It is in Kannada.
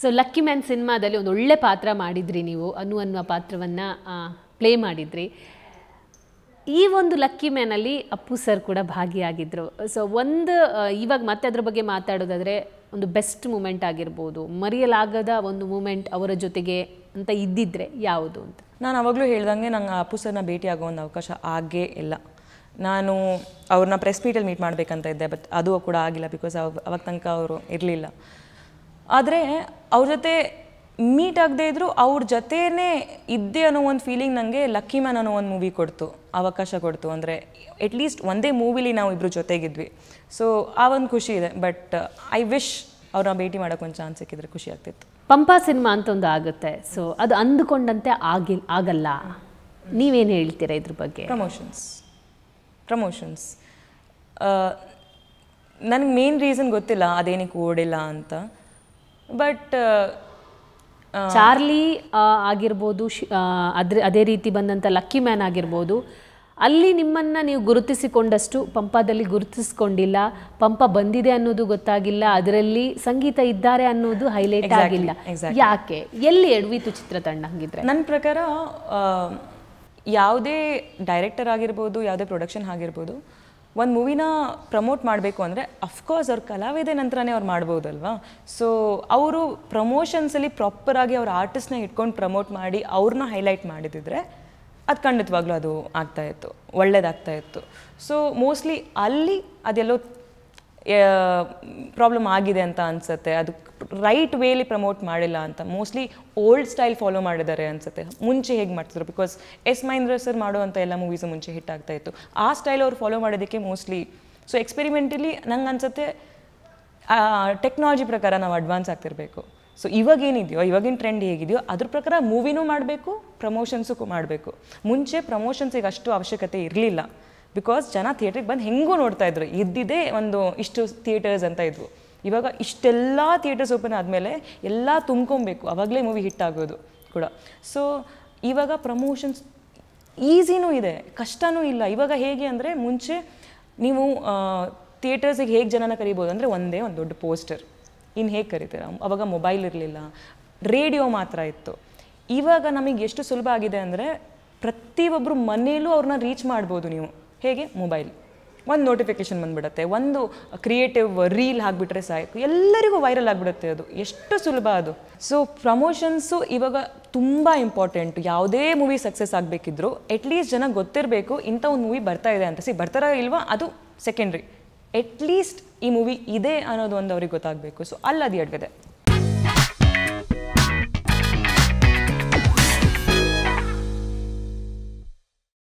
ಸೊ ಲಕ್ಕಿ ಮ್ಯಾನ್ ಸಿನಿಮಾದಲ್ಲಿ ಒಂದು ಒಳ್ಳೆ ಪಾತ್ರ ಮಾಡಿದ್ರಿ ನೀವು ಅನು ಅನ್ನುವ ಪಾತ್ರವನ್ನು ಪ್ಲೇ ಮಾಡಿದ್ರಿ ಈ ಒಂದು ಲಕ್ಕಿ ಮ್ಯಾನಲ್ಲಿ ಅಪ್ಪು ಸರ್ ಕೂಡ ಭಾಗಿಯಾಗಿದ್ದರು ಸೊ ಒಂದು ಇವಾಗ ಮತ್ತೆ ಅದ್ರ ಬಗ್ಗೆ ಮಾತಾಡೋದಾದರೆ ಒಂದು ಬೆಸ್ಟ್ ಮೂಮೆಂಟ್ ಆಗಿರ್ಬೋದು ಮರೆಯಲಾಗದ ಒಂದು ಮೂಮೆಂಟ್ ಅವರ ಜೊತೆಗೆ ಅಂತ ಇದ್ದಿದ್ರೆ ಯಾವುದು ಅಂತ ನಾನು ಅವಾಗಲೂ ಹೇಳ್ದಂಗೆ ನಂಗೆ ಅಪ್ಪು ಸರ್ನ ಭೇಟಿ ಆಗೋ ಒಂದು ಅವಕಾಶ ಆಗೇ ಇಲ್ಲ ನಾನು ಅವ್ರನ್ನ ಪ್ರೆಸ್ ಮೀಟಲ್ಲಿ ಮೀಟ್ ಮಾಡಬೇಕಂತ ಇದ್ದೆ ಬಟ್ ಅದು ಕೂಡ ಆಗಿಲ್ಲ ಬಿಕಾಸ್ ಅವಾಗ ತನಕ ಅವರು ಇರಲಿಲ್ಲ ಆದರೆ ಅವ್ರ ಜೊತೆ ಮೀಟ್ ಆಗದೇ ಇದ್ದರೂ ಅವ್ರ ಜೊತೆನೇ ಇದ್ದೆ ಅನ್ನೋ ಒಂದು ಫೀಲಿಂಗ್ ನನಗೆ ಲಕ್ಕಿ ಮ್ಯಾನ್ ಅನ್ನೋ ಒಂದು ಮೂವಿ ಕೊಡ್ತು ಅವಕಾಶ ಕೊಡ್ತು ಅಂದರೆ ಎಟ್ಲೀಸ್ಟ್ ಒಂದೇ ಮೂವಿಲಿ ನಾವು ಇಬ್ಬರು ಜೊತೆಗಿದ್ವಿ ಸೊ ಆ ಒಂದು ಖುಷಿ ಇದೆ ಬಟ್ ಐ ವಿಶ್ ಅವ್ರನ್ನ ಭೇಟಿ ಮಾಡೋಕೆ ಒಂದು ಚಾನ್ಸ್ ಸಿಕ್ಕಿದ್ರೆ ಖುಷಿ ಆಗ್ತಿತ್ತು ಪಂಪಾ ಸಿನಿಮಾ ಅಂತ ಒಂದು ಆಗುತ್ತೆ ಸೊ ಅದು ಅಂದುಕೊಂಡಂತೆ ಆಗಿ ಆಗಲ್ಲ ನೀವೇನು ಹೇಳ್ತೀರಾ ಇದ್ರ ಬಗ್ಗೆ ಪ್ರಮೋಷನ್ಸ್ ಪ್ರಮೋಷನ್ಸ್ ನನಗೆ ಮೇನ್ ರೀಸನ್ ಗೊತ್ತಿಲ್ಲ ಅದೇನಕ್ಕೆ ಓಡಿಲ್ಲ ಅಂತ ಬಟ್ uh, uh, ಚಾರ್ಲಿ ಆಗಿರ್ಬೋದು ಅದ್ರ ಅದೇ ರೀತಿ ಬಂದಂಥ ಲಕ್ಕಿ ಮ್ಯಾನ್ ಆಗಿರ್ಬೋದು ಅಲ್ಲಿ ನಿಮ್ಮನ್ನು ನೀವು ಗುರುತಿಸಿಕೊಂಡಷ್ಟು ಪಂಪದಲ್ಲಿ ಗುರುತಿಸಿಕೊಂಡಿಲ್ಲ ಪಂಪ ಬಂದಿದೆ ಅನ್ನೋದು ಗೊತ್ತಾಗಿಲ್ಲ ಅದರಲ್ಲಿ ಸಂಗೀತ ಇದ್ದಾರೆ ಅನ್ನೋದು ಹೈಲೈಟ್ ಆಗಿಲ್ಲ ಯಾಕೆ ಎಲ್ಲಿ ಎಡವಿತು ಚಿತ್ರತಂಡ ಹಂಗಿದ್ರೆ ನನ್ನ ಪ್ರಕಾರ ಯಾವುದೇ ಡೈರೆಕ್ಟರ್ ಆಗಿರ್ಬೋದು ಯಾವುದೇ ಪ್ರೊಡಕ್ಷನ್ ಆಗಿರ್ಬೋದು ಒಂದು ಮೂವಿನ ಪ್ರಮೋಟ್ ಮಾಡಬೇಕು ಅಂದರೆ ಅಫ್ಕೋರ್ಸ್ ಅವ್ರ ಕಲಾವಿದೆ ನಂತರನೇ ಅವ್ರು ಮಾಡ್ಬೋದಲ್ವಾ ಸೊ ಅವರು ಪ್ರಮೋಷನ್ಸಲ್ಲಿ ಪ್ರಾಪರಾಗಿ ಅವ್ರ ಆರ್ಟಿಸ್ಟ್ನ ಇಟ್ಕೊಂಡು ಪ್ರಮೋಟ್ ಮಾಡಿ ಅವ್ರನ್ನ ಹೈಲೈಟ್ ಮಾಡಿದಿದ್ರೆ ಅದು ಖಂಡಿತವಾಗ್ಲೂ ಅದು ಆಗ್ತಾಯಿತ್ತು ಒಳ್ಳೇದಾಗ್ತಾ ಇತ್ತು ಸೊ ಮೋಸ್ಟ್ಲಿ ಅಲ್ಲಿ ಅದೆಲ್ಲೋ ಪ್ರಾಬ್ಲಮ್ ಆಗಿದೆ ಅಂತ ಅನ್ಸುತ್ತೆ ಅದು ರೈಟ್ ವೇಲಿ ಪ್ರಮೋಟ್ ಮಾಡಿಲ್ಲ ಅಂತ ಮೋಸ್ಟ್ಲಿ ಓಲ್ಡ್ ಸ್ಟೈಲ್ ಫಾಲೋ ಮಾಡಿದ್ದಾರೆ ಅನ್ಸುತ್ತೆ ಮುಂಚೆ ಹೇಗೆ ಮಾಡ್ತಿದ್ರು ಬಿಕಾಸ್ ಎಸ್ ಮಹೇಂದ್ರ ಸರ್ ಮಾಡುವಂಥ ಎಲ್ಲ ಮೂವೀಸು ಮುಂಚೆ ಹಿಟ್ ಆಗ್ತಾ ಇತ್ತು ಆ ಸ್ಟೈಲ್ ಅವ್ರು ಫಾಲೋ ಮಾಡೋದಕ್ಕೆ ಮೋಸ್ಟ್ಲಿ ಸೊ ಎಕ್ಸ್ಪೆರಿಮೆಂಟಲಿ ನಂಗೆ ಅನಿಸುತ್ತೆ ಟೆಕ್ನಾಲಜಿ ಪ್ರಕಾರ ನಾವು ಅಡ್ವಾನ್ಸ್ ಆಗ್ತಿರಬೇಕು ಸೊ ಇವಾಗೇನಿದೆಯೋ ಇವಾಗಿನ ಟ್ರೆಂಡ್ ಹೇಗಿದೆಯೋ ಅದ್ರ ಪ್ರಕಾರ ಮೂವಿನೂ ಮಾಡಬೇಕು ಪ್ರಮೋಷನ್ಸು ಮಾಡಬೇಕು ಮುಂಚೆ ಪ್ರಮೋಷನ್ಸಿಗೆ ಅಷ್ಟು ಅವಶ್ಯಕತೆ ಇರಲಿಲ್ಲ ಬಿಕಾಸ್ ಜನ ಥಿಯೇಟ್ರಿಗೆ ಬಂದು ಹೆಂಗೂ ನೋಡ್ತಾ ಇದ್ರು ಇದ್ದಿದ್ದೇ ಒಂದು ಇಷ್ಟು ಥಿಯೇಟರ್ಸ್ ಅಂತ ಇದ್ವು ಇವಾಗ ಇಷ್ಟೆಲ್ಲ ಥಿಯೇಟರ್ಸ್ ಓಪನ್ ಆದಮೇಲೆ ಎಲ್ಲ ತುಂಬ್ಕೊಬೇಕು ಆವಾಗಲೇ ಮೂವಿ ಹಿಟ್ ಆಗೋದು ಕೂಡ ಸೊ ಇವಾಗ ಪ್ರಮೋಷನ್ಸ್ ಈಸಿನೂ ಇದೆ ಕಷ್ಟನೂ ಇಲ್ಲ ಇವಾಗ ಹೇಗೆ ಅಂದರೆ ಮುಂಚೆ ನೀವು ಥಿಯೇಟರ್ಸಿಗೆ ಹೇಗೆ ಜನನ ಕರಿಬೋದು ಅಂದರೆ ಒಂದೇ ಒಂದು ದೊಡ್ಡ ಪೋಸ್ಟರ್ ಇನ್ನು ಹೇಗೆ ಕರಿತೀರ ಅವಾಗ ಮೊಬೈಲ್ ಇರಲಿಲ್ಲ ರೇಡಿಯೋ ಮಾತ್ರ ಇತ್ತು ಇವಾಗ ನಮಗೆ ಎಷ್ಟು ಸುಲಭ ಆಗಿದೆ ಅಂದರೆ ಪ್ರತಿಯೊಬ್ಬರು ಮನೇಲೂ ಅವ್ರನ್ನ ರೀಚ್ ಮಾಡ್ಬೋದು ನೀವು ಹೇಗೆ ಮೊಬೈಲ್ ಒಂದು ನೋಟಿಫಿಕೇಶನ್ ಬಂದುಬಿಡತ್ತೆ ಒಂದು ಕ್ರಿಯೇಟಿವ್ ರೀಲ್ ಹಾಕ್ಬಿಟ್ರೆ ಸಾಕು ಎಲ್ಲರಿಗೂ ವೈರಲ್ ಆಗಿಬಿಡುತ್ತೆ ಅದು ಎಷ್ಟು ಸುಲಭ ಅದು ಸೊ ಪ್ರಮೋಷನ್ಸು ಇವಾಗ ತುಂಬ ಇಂಪಾರ್ಟೆಂಟ್ ಯಾವುದೇ ಮೂವಿ ಸಕ್ಸಸ್ ಆಗಬೇಕಿದ್ರು ಅಟ್ಲೀಸ್ಟ್ ಜನ ಗೊತ್ತಿರಬೇಕು ಇಂಥ ಒಂದು ಮೂವಿ ಬರ್ತಾ ಇದೆ ಅಂತ ಸಿ ಬರ್ತಾರ ಇಲ್ವಾ ಅದು ಸೆಕೆಂಡ್ರಿ ಅಟ್ಲೀಸ್ಟ್ ಈ ಮೂವಿ ಇದೆ ಅನ್ನೋದು ಒಂದು ಅವ್ರಿಗೆ ಗೊತ್ತಾಗಬೇಕು ಸೊ ಅಲ್ಲದು ಎಡ್ಗದೆ